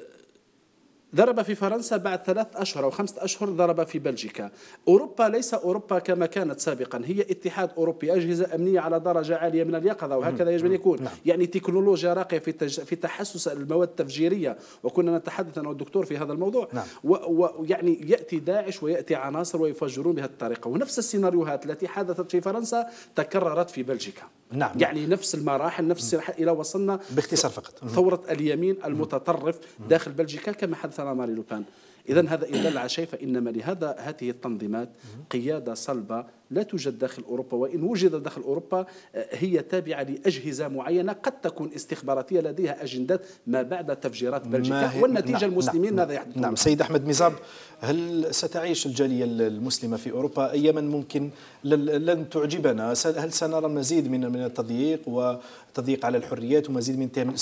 ضرب في فرنسا بعد ثلاث أشهر أو خمسة أشهر ضرب في بلجيكا أوروبا ليس أوروبا كما كانت سابقا هي اتحاد أوروبي أجهزة أمنية على درجة عالية من اليقظة وهكذا يجب أن يكون نعم. يعني تكنولوجيا راقية في تج... في تحسس المواد التفجيرية وكنا نتحدث أنا والدكتور في هذا الموضوع نعم. ويعني و... يعني يأتي داعش ويأتي عناصر ويفجرون بهذه الطريقة ونفس السيناريوهات التي حدثت في فرنسا تكررت في بلجيكا نعم يعني نفس المراحل نفس الى وصلنا باختصار فقط ثوره اليمين المتطرف داخل بلجيكا كما حدث مع ماري لوبان اذا هذا ان دل على شيء فانما لهذا هذه التنظيمات قياده صلبه لا توجد داخل أوروبا وإن وجد داخل أوروبا آه، هي تابعة لأجهزة معينة قد تكون استخباراتية لديها أجندات ما بعد تفجيرات بلجيكا والنتيجة نعم،, نعم المسلمين نعم ماذا يحدث نعم سيد أحمد ميزاب هل ستعيش الجالية المسلمة في أوروبا أياما ممكن لن تعجبنا هل سنرى المزيد من من التضييق وتضييق على الحريات ومزيد من تهم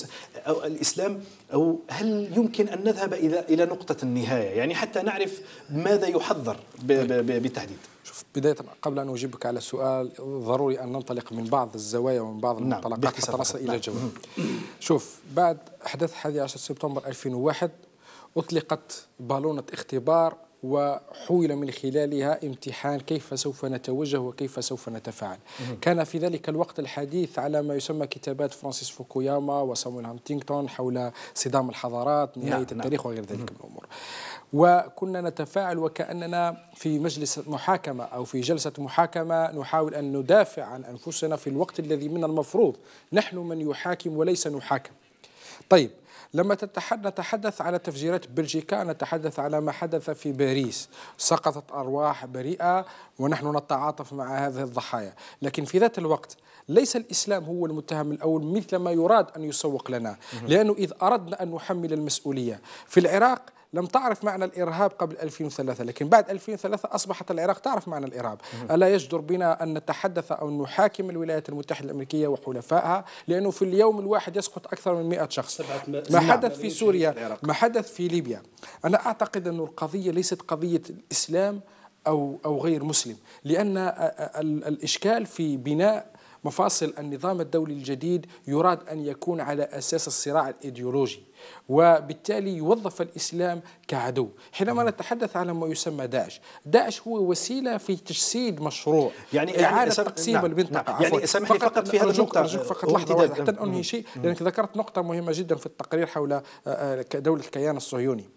أو الإسلام أو هل يمكن أن نذهب إلى إلى نقطة النهاية يعني حتى نعرف ماذا يحذر بالتحديد شوف بداية قبل أن أجيبك على سؤال ضروري أن ننطلق من بعض الزوايا ومن بعض نعم، المنطلقات حتى نصل إلى الجواب نعم. شوف بعد أحداث 11 سبتمبر 2001 أطلقت بالونة اختبار وحول من خلالها امتحان كيف سوف نتوجه وكيف سوف نتفاعل كان في ذلك الوقت الحديث على ما يسمى كتابات فرانسيس فوكوياما وسامويل هانتينغتون حول صدام الحضارات نعم، نهاية نعم التاريخ وغير ذلك من الأمور وكنا نتفاعل وكأننا في مجلس محاكمة أو في جلسة محاكمة نحاول أن ندافع عن أنفسنا في الوقت الذي من المفروض نحن من يحاكم وليس نحاكم طيب لما نتحدث على تفجيرات بلجيكا نتحدث على ما حدث في باريس سقطت أرواح بريئة ونحن نتعاطف مع هذه الضحايا لكن في ذات الوقت ليس الإسلام هو المتهم الأول مثل ما يراد أن يسوق لنا لأنه إذا أردنا أن نحمل المسؤولية في العراق لم تعرف معنى الإرهاب قبل 2003 لكن بعد 2003 أصبحت العراق تعرف معنى الإرهاب ألا يجدر بنا أن نتحدث أو نحاكم الولايات المتحدة الأمريكية وحلفائها لأنه في اليوم الواحد يسقط أكثر من 100 شخص ما حدث في سوريا ما حدث في ليبيا أنا أعتقد أن القضية ليست قضية الإسلام أو أو غير مسلم لأن الإشكال في بناء مفاصل النظام الدولي الجديد يراد أن يكون على أساس الصراع الإيديولوجي وبالتالي يوظف الإسلام كعدو حينما نتحدث على ما يسمى داعش داعش هو وسيلة في تجسيد مشروع يعني إعادة يعني تقسيم نعم المنطقة نعم يعني سامحني فقط, فقط في هذا النقطة أرجوك فقط لحظة واحدة حتى أنهي شيء لأنك ذكرت نقطة مهمة جدا في التقرير حول آه، آه، دولة الكيان الصهيوني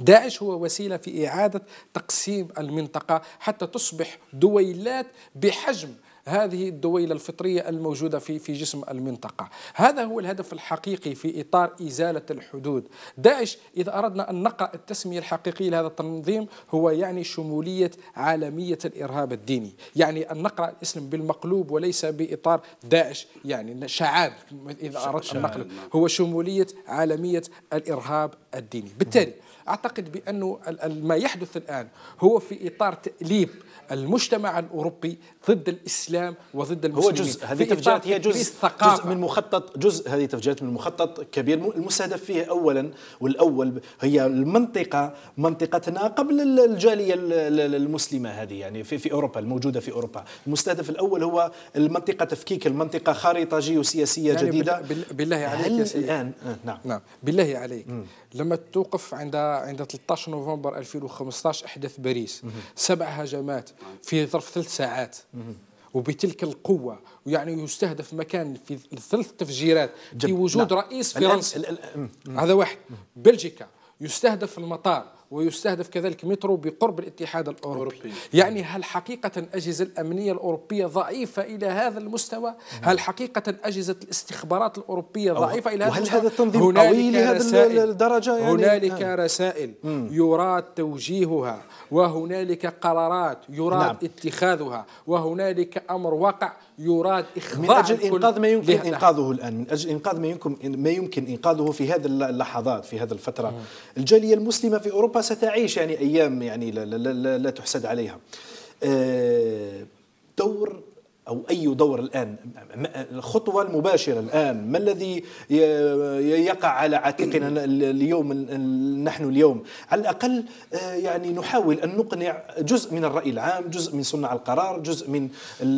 داعش هو وسيلة في إعادة تقسيم المنطقة حتى تصبح دويلات بحجم هذه الدويلة الفطرية الموجودة في في جسم المنطقة هذا هو الهدف الحقيقي في إطار إزالة الحدود داعش إذا أردنا أن نقرأ التسمية الحقيقية لهذا التنظيم هو يعني شمولية عالمية الإرهاب الديني يعني أن نقرأ الاسم بالمقلوب وليس بإطار داعش يعني شعاب إذا أردت أن نقلب نعم. هو شمولية عالمية الإرهاب الديني بالتالي أعتقد بأنه ما يحدث الآن هو في إطار تأليب المجتمع الأوروبي ضد الإسلام وضد المسلمين هو جزء هذه التفجيرات هي جزء, جزء من مخطط جزء هذه التفجيرات من مخطط كبير المستهدف فيه أولا والأول هي المنطقة منطقتنا قبل الجالية المسلمة هذه يعني في, في أوروبا الموجودة في أوروبا المستهدف الأول هو المنطقة تفكيك المنطقة خارطة جيوسياسية يعني جديدة بالله, عليك يا سيدي الآن آه نعم. نعم بالله عليك م. لما توقف عند عند 13 نوفمبر 2015 احداث باريس سبع هجمات في ظرف ثلاث ساعات وبتلك القوة ويعني يستهدف مكان في ثلاث تفجيرات في وجود لا. نعم. رئيس فرنسا هذا واحد بلجيكا يستهدف المطار ويستهدف كذلك مترو بقرب الاتحاد الأوروبي أوروبي. يعني هل حقيقة الأجهزة الأمنية الأوروبية ضعيفة إلى هذا المستوى هل حقيقة أجهزة الاستخبارات الأوروبية ضعيفة إلى هذا المستوى هل هذا التنظيم قوي لهذا الدرجة يعني هنالك نعم. رسائل يراد توجيهها وهنالك قرارات يراد نعم. اتخاذها وهنالك أمر واقع يراد إخضاع من أجل إنقاذ ما يمكن إنقاذه الآن من أجل إنقاذ ما يمكن ما يمكن إنقاذه في هذه اللحظات في هذه الفترة الجالية المسلمة في أوروبا ستعيش يعني أيام يعني لا, لا, لا, لا, لا تحسد عليها آه، دور أو أي دور الآن الخطوة المباشرة الآن ما الذي يقع على عاتقنا اليوم نحن اليوم على الأقل آه، يعني نحاول أن نقنع جزء من الرأي العام جزء من صناع القرار جزء من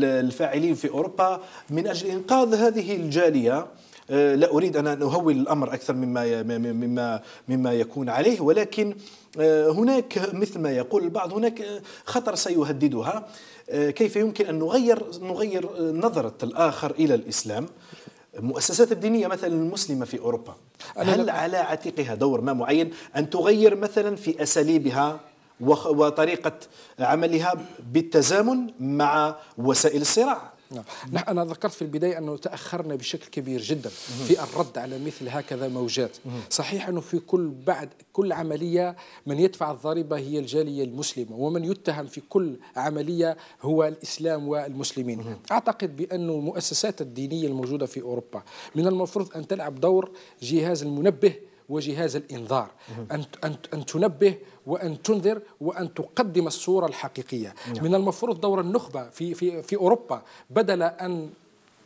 الفاعلين في أوروبا من أجل إنقاذ هذه الجالية آه، لا أريد أن أهول الأمر أكثر مما مما مما يكون عليه ولكن آه، هناك مثل ما يقول البعض هناك خطر سيهددها آه، كيف يمكن أن نغير نغير نظرة الآخر إلى الإسلام المؤسسات الدينية مثلا المسلمة في أوروبا هل على عاتقها دور ما معين أن تغير مثلا في أساليبها وطريقة عملها بالتزامن مع وسائل الصراع نعم أنا ذكرت في البداية أنه تأخرنا بشكل كبير جدا في الرد على مثل هكذا موجات صحيح أنه في كل بعد كل عملية من يدفع الضريبة هي الجالية المسلمة ومن يتهم في كل عملية هو الإسلام والمسلمين أعتقد بانه المؤسسات الدينية الموجودة في أوروبا من المفروض أن تلعب دور جهاز المنبه وجهاز الإنذار أن, أن, أن تنبه وأن تنذر وأن تقدم الصورة الحقيقية نعم. من المفروض دور النخبة في, في, في أوروبا بدل أن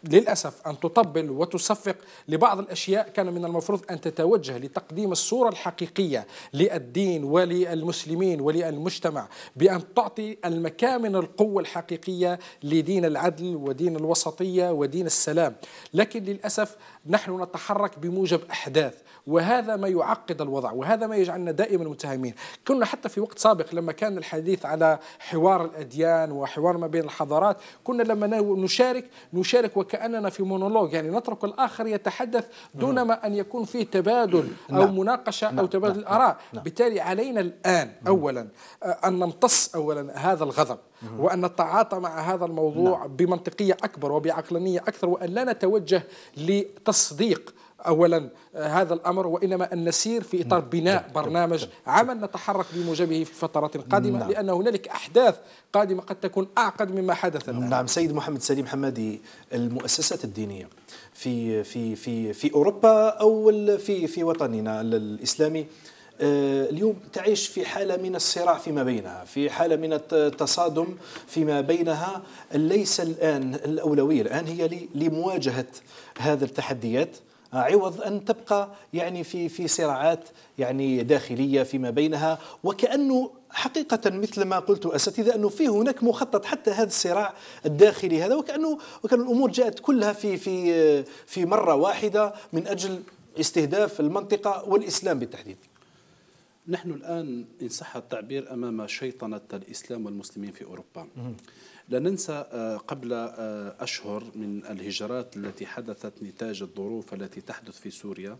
للأسف أن تطبل وتصفق لبعض الأشياء كان من المفروض أن تتوجه لتقديم الصورة الحقيقية للدين وللمسلمين وللمجتمع بأن تعطي المكامن القوة الحقيقية لدين العدل ودين الوسطية ودين السلام لكن للأسف نحن نتحرك بموجب أحداث وهذا ما يعقد الوضع وهذا ما يجعلنا دائما متهمين كنا حتى في وقت سابق لما كان الحديث على حوار الأديان وحوار ما بين الحضارات كنا لما نشارك نشارك وكأننا في مونولوج يعني نترك الآخر يتحدث دون نعم. ما أن يكون فيه تبادل نعم. أو مناقشة نعم. أو تبادل الآراء بالتالي علينا الآن أولا أن نمتص أولا هذا الغضب وأن نتعاطى مع هذا الموضوع نعم. بمنطقية أكبر وبعقلانية أكثر وأن لا نتوجه لتصديق اولا آه، هذا الامر وانما ان نسير في اطار نعم. بناء نعم. برنامج نعم. عمل نتحرك بموجبه في فترات قادمه نعم. لان هنالك احداث قادمه قد تكون اعقد مما حدث الان نعم سيد محمد سليم حمادي المؤسسات الدينيه في في في في اوروبا او في في وطننا الاسلامي آه، اليوم تعيش في حالة من الصراع فيما بينها في حالة من التصادم فيما بينها ليس الآن الأولوية الآن هي لمواجهة هذه التحديات عوض ان تبقى يعني في في صراعات يعني داخليه فيما بينها وكانه حقيقة مثل ما قلت أساتذة أنه في هناك مخطط حتى هذا الصراع الداخلي هذا وكأنه وكأن الأمور جاءت كلها في في في مرة واحدة من أجل استهداف المنطقة والإسلام بالتحديد نحن الآن إن صح التعبير أمام شيطنة الإسلام والمسلمين في أوروبا لا ننسى آه، قبل آه، أشهر من الهجرات التي حدثت نتاج الظروف التي تحدث في سوريا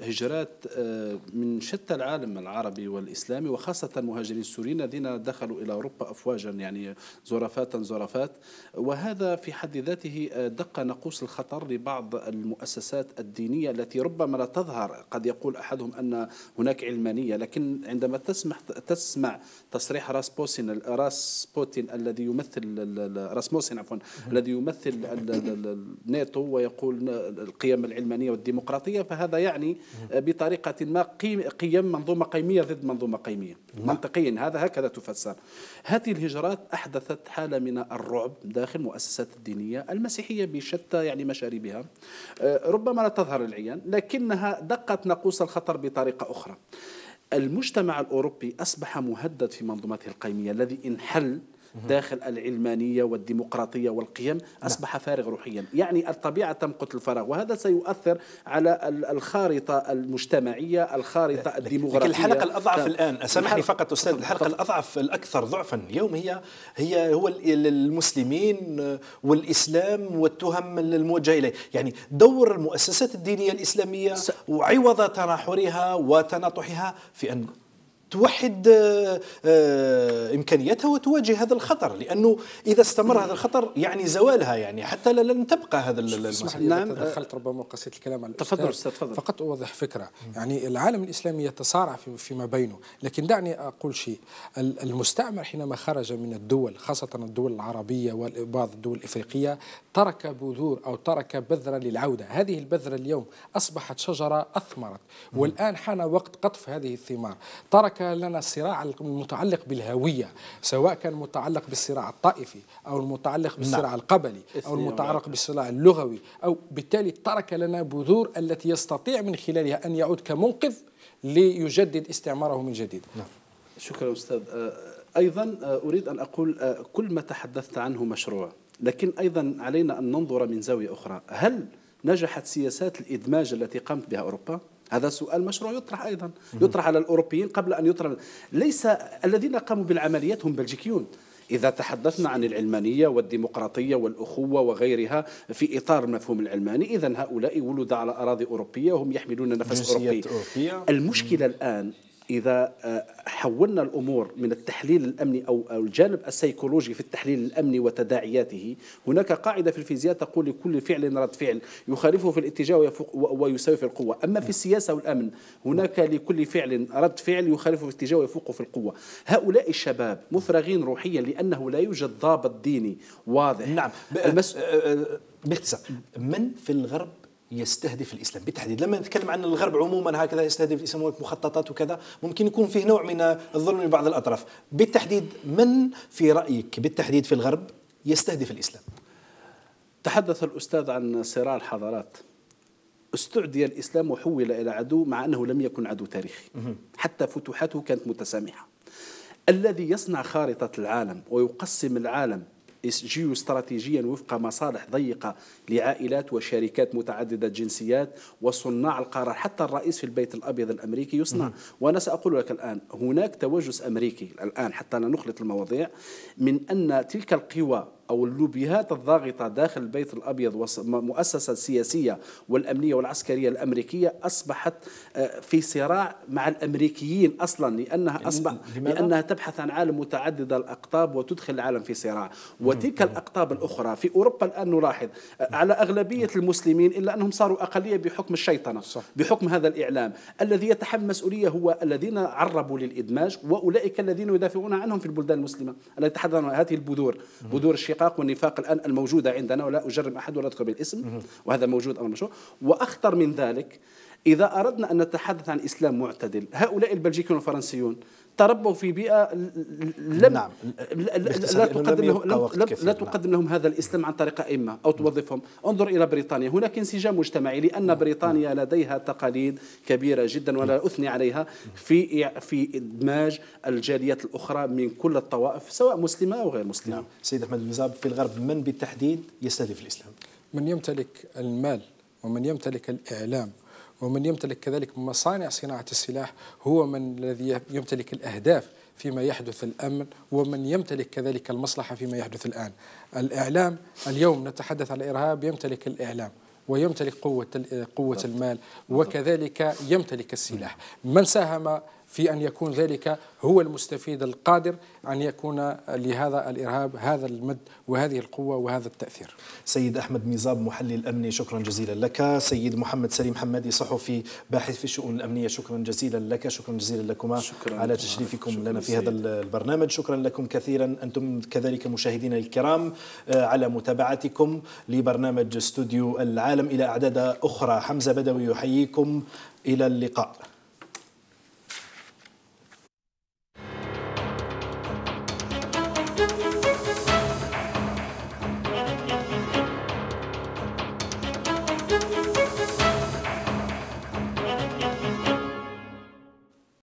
هجرات آه، من شتى العالم العربي والإسلامي وخاصة المهاجرين السوريين الذين دخلوا إلى أوروبا أفواجا يعني زرافات زرافات وهذا في حد ذاته آه، دق نقوص الخطر لبعض المؤسسات الدينية التي ربما لا تظهر قد يقول أحدهم أن هناك علمانية لكن عندما تسمح تسمع تصريح راس بوسن راس بوتين الذي يمثل راس موسين عفوا الذي يمثل الناتو ويقول القيم العلمانية والديمقراطية فهذا يعني آه، بطريقة ما قيم منظومة قيمية ضد منظومة قيمية نعم. منطقيا هذا هكذا تفسر هذه الهجرات أحدثت حالة من الرعب داخل المؤسسات الدينية المسيحية بشتى يعني مشاربها آه، ربما لا تظهر العيان لكنها دقت ناقوس الخطر بطريقة أخرى المجتمع الأوروبي أصبح مهدد في منظومته القيمية الذي انحل داخل العلمانية والديمقراطية والقيم أصبح نعم. فارغ روحيا يعني الطبيعة تمقت الفراغ وهذا سيؤثر على الخارطة المجتمعية الخارطة الديمغرافية لكن الحلقة نعم. الأضعف الآن سامحني نعم. فقط أستاذ الحلقة الأضعف الأكثر ضعفا اليوم هي هي هو المسلمين والإسلام والتهم الموجهة إليه يعني دور المؤسسات الدينية الإسلامية وعوض تناحرها وتناطحها في أن توحد آه، آه، امكانياتها وتواجه هذا الخطر لانه اذا استمر هذا الخطر يعني زوالها يعني حتى لن تبقى هذا اسمح لي نعم دخلت ربما قصيت الكلام على تفضل استاذ تفضل فقط اوضح فكره يعني العالم الاسلامي يتصارع فيما بينه لكن دعني اقول شيء المستعمر حينما خرج من الدول خاصه الدول العربيه وبعض الدول الافريقيه ترك بذور او ترك بذره للعوده هذه البذره اليوم اصبحت شجره اثمرت والان حان وقت قطف هذه الثمار ترك لنا الصراع المتعلق بالهوية سواء كان متعلق بالصراع الطائفي أو المتعلق نعم. بالصراع نعم. القبلي أو المتعلق بالصراع اللغوي أو بالتالي ترك لنا بذور التي يستطيع من خلالها أن يعود كمنقذ ليجدد استعماره من جديد نعم. شكرا أستاذ أه، أيضا أه، أريد أن أقول أه، كل ما تحدثت عنه مشروع لكن أيضا علينا أن ننظر من زاوية أخرى هل نجحت سياسات الإدماج التي قامت بها أوروبا؟ هذا سؤال مشروع يطرح أيضا يطرح على الأوروبيين قبل أن يطرح ليس الذين قاموا بالعمليات هم بلجيكيون إذا تحدثنا عن العلمانية والديمقراطية والأخوة وغيرها في إطار المفهوم العلماني إذا هؤلاء ولد على أراضي أوروبية وهم يحملون نفس أوروبي أوروبية. المشكلة الآن اذا آه، حولنا الامور من التحليل الامني او الجانب السيكولوجي في التحليل الامني وتداعياته هناك قاعده في الفيزياء تقول لكل فعل رد فعل يخالفه في الاتجاه ويساوي في القوه اما في السياسه والامن هناك لكل فعل رد فعل يخالفه في الاتجاه ويفوقه في القوه هؤلاء الشباب مفرغين روحيا لانه لا يوجد ضابط ديني واضح نعم المس... باختصار آه، آه، من في الغرب يستهدف الاسلام بالتحديد لما نتكلم عن الغرب عموما هكذا يستهدف الاسلام مخططات وكذا ممكن يكون فيه نوع من الظلم من بعض الاطراف بالتحديد من في رايك بالتحديد في الغرب يستهدف الاسلام تحدث الاستاذ عن صراع الحضارات استعدي الاسلام وحول الى عدو مع انه لم يكن عدو تاريخي حتى فتوحاته كانت متسامحه الذي يصنع خارطه العالم ويقسم العالم استراتيجيا وفق مصالح ضيقة لعائلات وشركات متعددة الجنسيات وصناع القرار حتى الرئيس في البيت الأبيض الأمريكي يصنع وأنا سأقول لك الآن هناك توجس أمريكي الآن حتى لا نخلط المواضيع من أن تلك القوى أو اللوبيات الضاغطة داخل البيت الأبيض والمؤسسة السياسية والأمنية والعسكرية الأمريكية أصبحت آه، في صراع مع الأمريكيين أصلا لأنها أصبح لأنها تبحث عن عالم متعدد الأقطاب وتدخل العالم في صراع وتلك الأقطاب الأخرى في أوروبا الآن نلاحظ آه، على أغلبية المسلمين إلا أنهم صاروا أقلية بحكم الشيطنة بحكم هذا الإعلام الذي يتحمل مسؤولية هو الذين عربوا للإدماج وأولئك الذين يدافعون عنهم في البلدان المسلمة التي تحدثنا هذه البذور بذور الشيعة الشقاق والنفاق الآن الموجودة عندنا ولا أجرم أحد ولا أذكر بالاسم وهذا موجود او مشروع وأخطر من ذلك إذا أردنا أن نتحدث عن إسلام معتدل هؤلاء البلجيكيون والفرنسيون تربوا في بيئة لم نعم. لا تقدم لهم لم لا نعم. تقدم لهم هذا الإسلام عن طريق أئمة أو توظفهم نعم. انظر إلى بريطانيا هناك انسجام مجتمعي لأن نعم. بريطانيا نعم. لديها تقاليد كبيرة جدا ولا نعم. أثني عليها في في إدماج الجاليات الأخرى من كل الطوائف سواء مسلمة أو غير مسلمة نعم. سيد أحمد المزاب في الغرب من بالتحديد يستهدف الإسلام من يمتلك المال ومن يمتلك الإعلام ومن يمتلك كذلك مصانع صناعة السلاح هو من الذي يمتلك الأهداف فيما يحدث الأمن ومن يمتلك كذلك المصلحة فيما يحدث الآن الإعلام اليوم نتحدث على الإرهاب يمتلك الإعلام ويمتلك قوة قوة المال وكذلك يمتلك السلاح من ساهم في أن يكون ذلك هو المستفيد القادر أن يكون لهذا الإرهاب هذا المد وهذه القوة وهذا التأثير سيد أحمد ميزاب محلل أمني شكرا جزيلا لك سيد محمد سليم حمادي صحفي باحث في الشؤون الأمنية شكرا جزيلا لك شكرا جزيلا لكما شكرا على تشريفكم لنا في هذا البرنامج شكرا لكم كثيرا أنتم كذلك مشاهدينا الكرام آه، على متابعتكم لبرنامج استوديو العالم إلى أعداد أخرى حمزة بدوي يحييكم إلى اللقاء